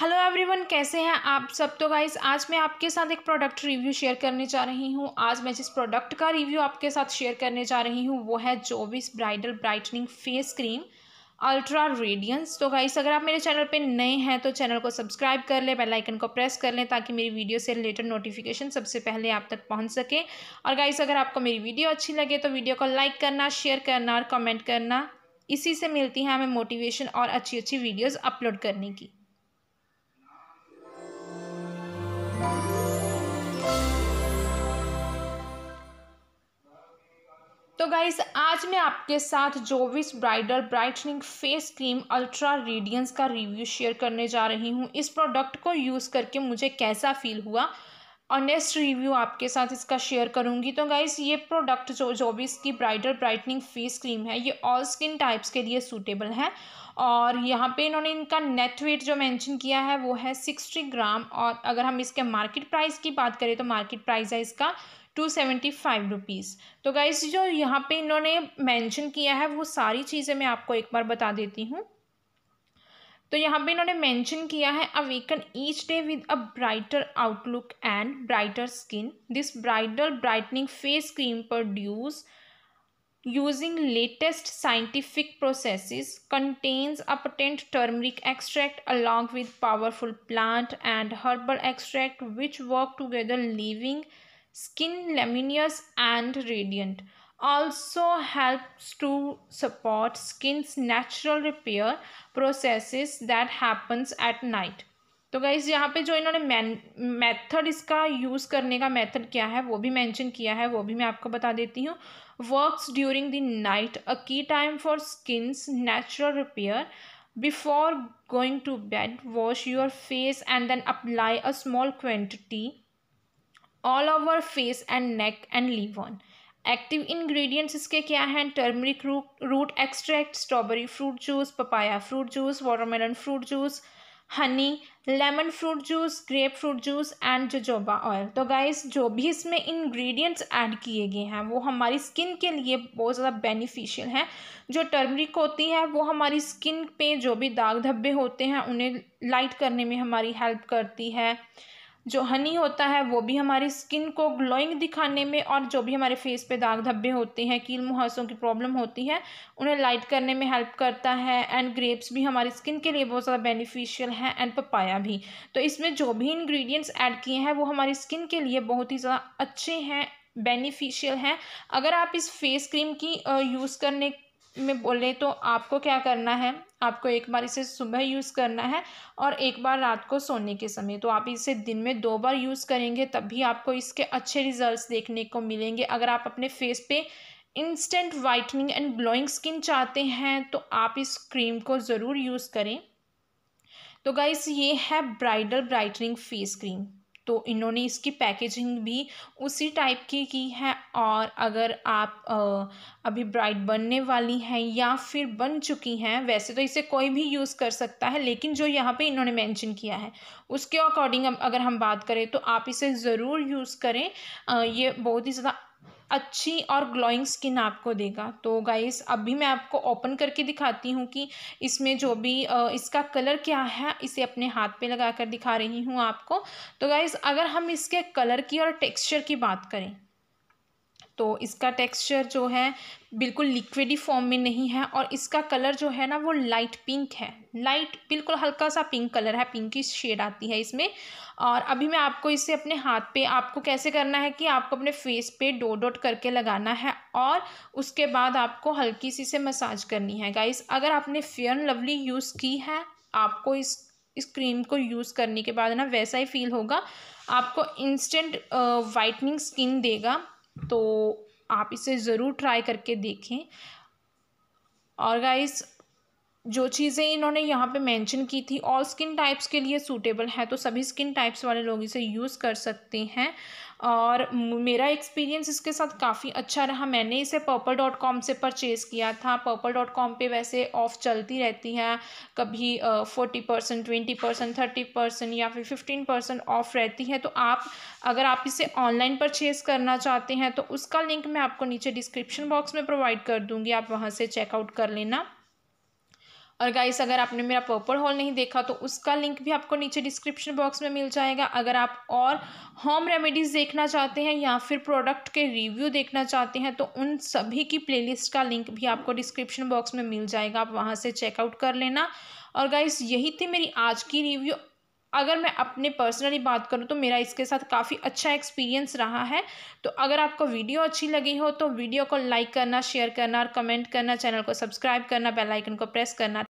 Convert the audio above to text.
hello everyone कैसे हैं आप सब तो गाइस आज मैं आपके साथ एक प्रोडक्ट रिव्यू शेयर करने जा रही हूं आज मैं जिस प्रोडक्ट का रिव्यू आपके साथ शेयर करने जा रही हूं वो है Jovees bridal brightening face cream ultra radiance तो गाइस अगर आप मेरे चैनल पे नए हैं तो चैनल को सब्सक्राइब कर लें बेलाइकन को प्रेस कर लें ताकि मेरी वीडियो से रिलेटेड नोटिफिकेशन सबसे पहले आप तक पहुँच सके और गाइस अगर आपको मेरी वीडियो अच्छी लगे तो वीडियो को लाइक करना शेयर करना और कमेंट करना इसी से मिलती है हमें मोटिवेशन और अच्छी अच्छी वीडियोज़ अपलोड करने की तो गाइस आज मैं आपके साथ Jovees bridal brightening face cream ultra radiance का रिव्यू शेयर करने जा रही हूँ इस प्रोडक्ट को यूज़ करके मुझे कैसा फील हुआ ऑनेस्ट रिव्यू आपके साथ इसका शेयर करूंगी तो गाइस ये प्रोडक्ट जो जो भी इसकी ब्राइडर ब्राइटनिंग फेस क्रीम है ये ऑल स्किन टाइप्स के लिए सूटेबल है और यहाँ पे इन्होंने इनका नेट वेट जो मेंशन किया है वो है सिक्सटी ग्राम और अगर हम इसके मार्केट प्राइस की बात करें तो मार्केट प्राइस है इसका टू सेवेंटी फाइव रुपीज़ तो गाइस जो यहाँ पे इन्होंने मेंशन किया है वो सारी चीज़ें मैं आपको एक बार बता देती हूँ तो यहाँ पे इन्होंने मेंशन किया है awaken each day with a brighter outlook and brighter skin this bridal brightening face cream produce using latest scientific processes contains a patent turmeric extract along with powerful plant and herbal extract which work together living skin luminous and radiant also helps to support skin's natural repair processes that happens at night तो guys यहाँ पे जो इन्होंने method इसका use करने का method क्या है वो भी मेंशन किया है वो भी मैं आपको बता देती हूँ works during the night a key time for skin's natural repair before going to bed wash your face and then apply a small quantity all over face and neck and leave on active ingredients इसके क्या हैं turmeric root extract strawberry fruit juice papaya fruit juice watermelon fruit juice honey lemon fruit juice grape fruit juice and jojoba oil तो guys जो भी इसमें ingredients add किए गए हैं वो हमारी स्किन के लिए बहुत ज़्यादा बेनिफिशियल हैं जो टर्मरिक होती है वो हमारी स्किन पे जो भी दाग धब्बे होते हैं उन्हें लाइट करने में हमारी हेल्प करती है जो हनी होता है वो भी हमारी स्किन को ग्लोइंग दिखाने में और जो भी हमारे फेस पे दाग धब्बे होते हैं कील मुहासों की प्रॉब्लम होती है उन्हें लाइट करने में हेल्प करता है एंड ग्रेप्स भी हमारी स्किन के लिए बहुत ज़्यादा बेनिफिशियल है एंड पपाया भी तो इसमें जो भी इन्ग्रीडियंट्स ऐड किए हैं वो हमारी स्किन के लिए बहुत ही ज़्यादा अच्छे हैं बेनिफिशियल हैं अगर आप इस फेस क्रीम की यूज़ करने में बोले तो आपको क्या करना है आपको एक बार इसे सुबह यूज़ करना है और एक बार रात को सोने के समय तो आप इसे दिन में दो बार यूज़ करेंगे तब भी आपको इसके अच्छे रिजल्ट्स देखने को मिलेंगे अगर आप अपने फेस पे instant whitening and glowing skin चाहते हैं तो आप इस क्रीम को ज़रूर यूज़ करें तो गाइस ये है ब्राइडल ब्राइटनिंग फेस क्रीम तो इन्होंने इसकी पैकेजिंग भी उसी टाइप की की है और अगर आप अभी ब्राइड बनने वाली हैं या फिर बन चुकी हैं वैसे तो इसे कोई भी यूज़ कर सकता है लेकिन जो यहाँ पे इन्होंने मेंशन किया है उसके अकॉर्डिंग अगर हम बात करें तो आप इसे ज़रूर यूज़ करें ये बहुत ही ज़्यादा अच्छी और ग्लोइंग स्किन आपको देगा तो गाइस अभी मैं आपको ओपन करके दिखाती हूँ कि इसमें जो भी इसका कलर क्या है इसे अपने हाथ पे लगा कर दिखा रही हूँ आपको तो गाइस अगर हम इसके कलर की और टेक्सचर की बात करें तो इसका टेक्सचर जो है बिल्कुल लिक्विडी फॉर्म में नहीं है और इसका कलर जो है ना वो लाइट पिंक है लाइट बिल्कुल हल्का सा पिंक कलर है पिंक की शेड आती है इसमें और अभी मैं आपको इसे अपने हाथ पे आपको कैसे करना है कि आपको अपने फेस पे डो डोट करके लगाना है और उसके बाद आपको हल्की सी से मसाज करनी है गाइस अगर आपने फेयर लवली यूज़ की है आपको इस इस क्रीम को यूज़ करने के बाद ना वैसा ही फील होगा आपको इंस्टेंट वाइटनिंग स्किन देगा तो आप इसे ज़रूर ट्राई करके देखें और गाइस जो चीज़ें इन्होंने यहाँ पे मेंशन की थी ऑल स्किन टाइप्स के लिए सूटेबल है तो सभी स्किन टाइप्स वाले लोग इसे यूज़ कर सकते हैं और मेरा एक्सपीरियंस इसके साथ काफ़ी अच्छा रहा मैंने इसे पर्पल डॉट कॉम से परचेज़ किया था पर्पल डॉट कॉम पर वैसे ऑफ़ चलती रहती है कभी forty percent twenty percent thirty percent या फिर फिफ्टीन परसेंट ऑफ़ रहती है तो आप अगर आप इसे ऑनलाइन परचेज़ करना चाहते हैं तो उसका लिंक मैं आपको नीचे डिस्क्रिप्शन बॉक्स में प्रोवाइड कर दूँगी आप वहाँ से चेकआउट कर लेना और गाइस अगर आपने मेरा पर्पल हॉल नहीं देखा तो उसका लिंक भी आपको नीचे डिस्क्रिप्शन बॉक्स में मिल जाएगा अगर आप और होम रेमेडीज़ देखना चाहते हैं या फिर प्रोडक्ट के रिव्यू देखना चाहते हैं तो उन सभी की प्लेलिस्ट का लिंक भी आपको डिस्क्रिप्शन बॉक्स में मिल जाएगा आप वहाँ से चेकआउट कर लेना और गाइस यही थी मेरी आज की रिव्यू अगर मैं अपने पर्सनली बात करूं तो मेरा इसके साथ काफ़ी अच्छा एक्सपीरियंस रहा है तो अगर आपको वीडियो अच्छी लगी हो तो वीडियो को लाइक करना शेयर करना और कमेंट करना चैनल को सब्सक्राइब करना बेल आइकन को प्रेस करना